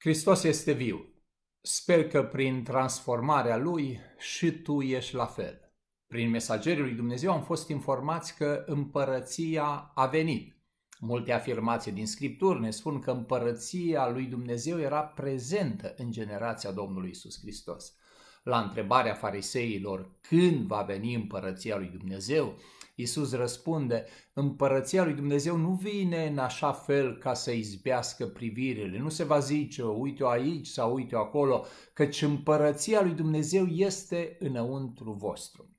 Hristos este viu. Sper că prin transformarea Lui și tu ești la fel. Prin mesagerii lui Dumnezeu am fost informați că împărăția a venit. Multe afirmații din Scripturi ne spun că împărăția lui Dumnezeu era prezentă în generația Domnului Isus Hristos. La întrebarea fariseilor când va veni împărăția lui Dumnezeu, Iisus răspunde, împărăția lui Dumnezeu nu vine în așa fel ca să izbească privirile, nu se va zice, uite-o aici sau uite-o acolo, căci împărăția lui Dumnezeu este înăuntru vostru.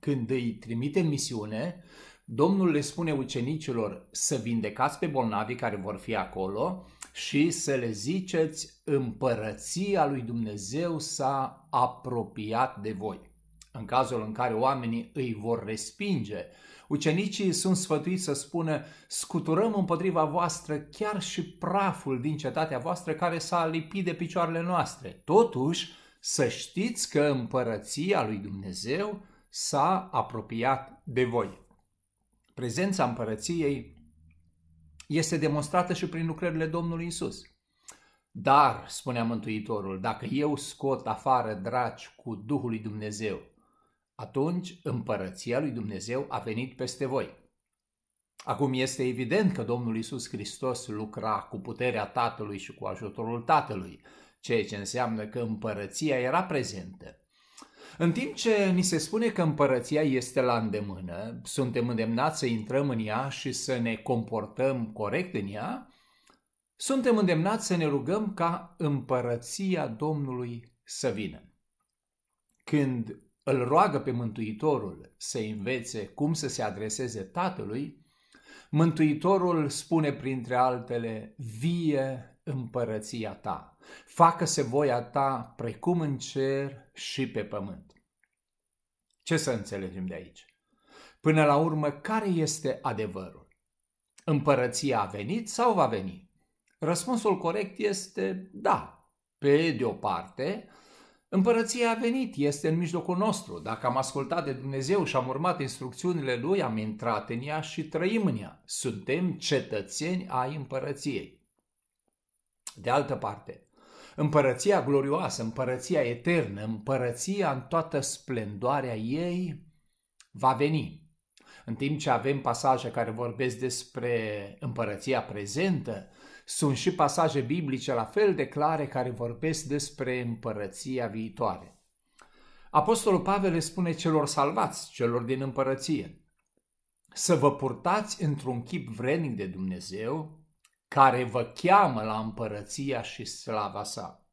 Când îi trimite misiune, Domnul le spune ucenicilor să vindecați pe bolnavii care vor fi acolo și să le ziceți împărăția lui Dumnezeu s-a apropiat de voi în cazul în care oamenii îi vor respinge. Ucenicii sunt sfătuiți să spună, scuturăm împotriva voastră chiar și praful din cetatea voastră care s-a lipit de picioarele noastre. Totuși, să știți că împărăția lui Dumnezeu s-a apropiat de voi. Prezența împărăției este demonstrată și prin lucrările Domnului Isus. Dar, spunea Mântuitorul, dacă eu scot afară draci cu Duhul lui Dumnezeu, atunci împărăția lui Dumnezeu a venit peste voi. Acum este evident că Domnul Isus Hristos lucra cu puterea Tatălui și cu ajutorul Tatălui, ceea ce înseamnă că împărăția era prezentă. În timp ce ni se spune că împărăția este la îndemână, suntem îndemnați să intrăm în ea și să ne comportăm corect în ea, suntem îndemnați să ne rugăm ca împărăția Domnului să vină. Când îl roagă pe Mântuitorul să învețe cum să se adreseze Tatălui, Mântuitorul spune printre altele, vie împărăția ta, facă-se voia ta precum în cer și pe pământ. Ce să înțelegem de aici? Până la urmă, care este adevărul? Împărăția a venit sau va veni? Răspunsul corect este da. Pe de o parte, Împărăția a venit, este în mijlocul nostru. Dacă am ascultat de Dumnezeu și am urmat instrucțiunile Lui, am intrat în ea și trăim în ea. Suntem cetățeni ai împărăției. De altă parte, împărăția glorioasă, împărăția eternă, împărăția în toată splendoarea ei va veni. În timp ce avem pasaje care vorbesc despre împărăția prezentă, sunt și pasaje biblice la fel de clare care vorbesc despre împărăția viitoare. Apostolul Pavel le spune celor salvați, celor din împărăție, să vă purtați într-un chip vrednic de Dumnezeu, care vă cheamă la împărăția și slava sa.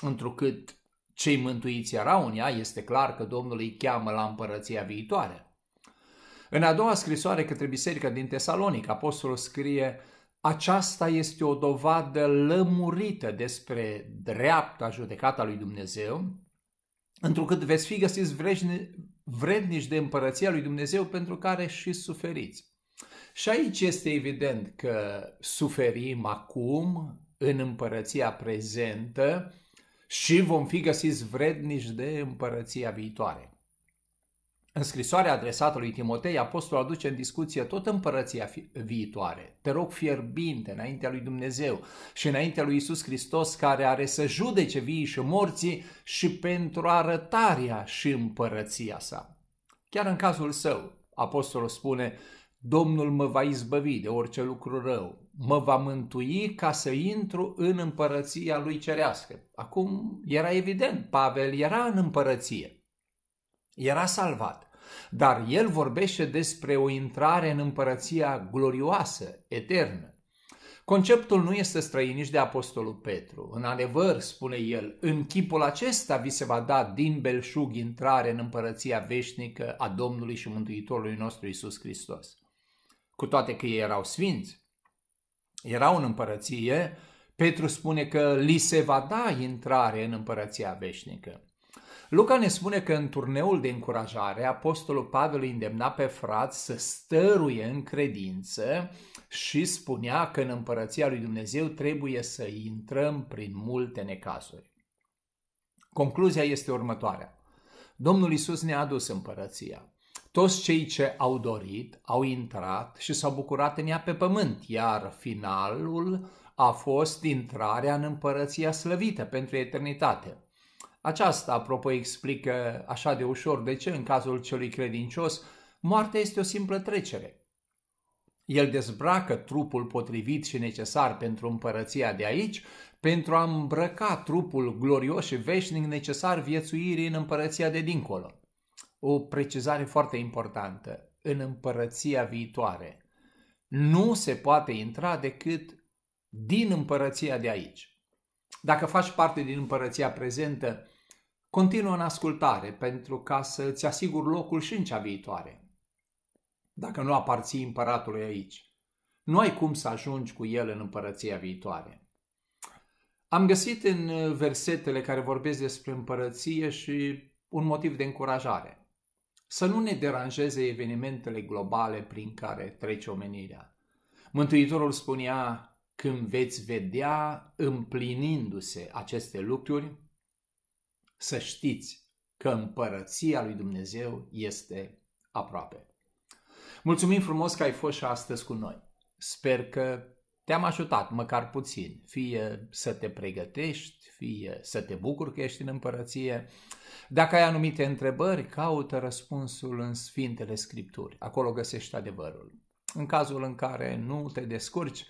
Întrucât cei mântuiți erau în ea, este clar că Domnul îi cheamă la împărăția viitoare. În a doua scrisoare către biserica din Tesalonic, apostolul scrie aceasta este o dovadă lămurită despre dreapta judecata lui Dumnezeu, întrucât veți fi găsiți vrednici de împărăția lui Dumnezeu pentru care și suferiți. Și aici este evident că suferim acum în împărăția prezentă și vom fi găsiți vrednici de împărăția viitoare. În scrisoarea adresată lui Timotei, apostolul aduce în discuție tot împărăția viitoare. Te rog fierbinte înaintea lui Dumnezeu și înaintea lui Isus Hristos care are să judece vii și morții și pentru arătarea și împărăția sa. Chiar în cazul său, apostolul spune, Domnul mă va izbăvi de orice lucru rău, mă va mântui ca să intru în împărăția lui cerească. Acum era evident, Pavel era în împărăție. Era salvat. Dar el vorbește despre o intrare în împărăția glorioasă, eternă. Conceptul nu este străin nici de Apostolul Petru. În adevăr, spune el, în chipul acesta vi se va da din belșug intrare în împărăția veșnică a Domnului și Mântuitorului nostru Isus Hristos. Cu toate că ei erau sfinți, erau în împărăție, Petru spune că li se va da intrare în împărăția veșnică. Luca ne spune că în turneul de încurajare, apostolul Pavel îi îndemna pe frați să stăruie în credință și spunea că în împărăția lui Dumnezeu trebuie să intrăm prin multe necazuri. Concluzia este următoarea. Domnul Isus ne-a adus împărăția. Toți cei ce au dorit au intrat și s-au bucurat în ea pe pământ, iar finalul a fost intrarea în împărăția slăvită pentru eternitate. Aceasta, apropo, explică așa de ușor de ce, în cazul celui credincios, moartea este o simplă trecere. El dezbracă trupul potrivit și necesar pentru împărăția de aici, pentru a îmbrăca trupul glorios și veșnic necesar viețuirii în împărăția de dincolo. O precizare foarte importantă, în împărăția viitoare. Nu se poate intra decât din împărăția de aici. Dacă faci parte din împărăția prezentă, Continuă în ascultare pentru ca să îți asiguri locul și în cea viitoare. Dacă nu aparții împăratului aici, nu ai cum să ajungi cu el în împărăția viitoare. Am găsit în uh, versetele care vorbesc despre împărăție și un motiv de încurajare. Să nu ne deranjeze evenimentele globale prin care trece omenirea. Mântuitorul spunea, când veți vedea împlinindu-se aceste lucruri, să știți că împărăția lui Dumnezeu este aproape. Mulțumim frumos că ai fost și astăzi cu noi. Sper că te-am ajutat măcar puțin, fie să te pregătești, fie să te bucuri că ești în împărăție. Dacă ai anumite întrebări, caută răspunsul în Sfintele Scripturi. Acolo găsești adevărul. În cazul în care nu te descurci,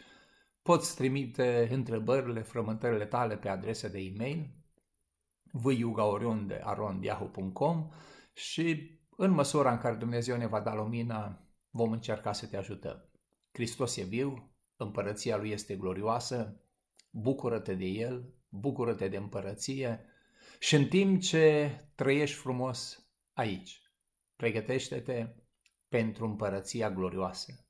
poți trimite întrebările, frământările tale pe adrese de e-mail vâiuga și în măsura în care Dumnezeu ne va da lumina, vom încerca să te ajutăm. Hristos e viu, împărăția Lui este glorioasă, bucură-te de El, bucură-te de împărăție și în timp ce trăiești frumos aici, pregătește-te pentru împărăția glorioasă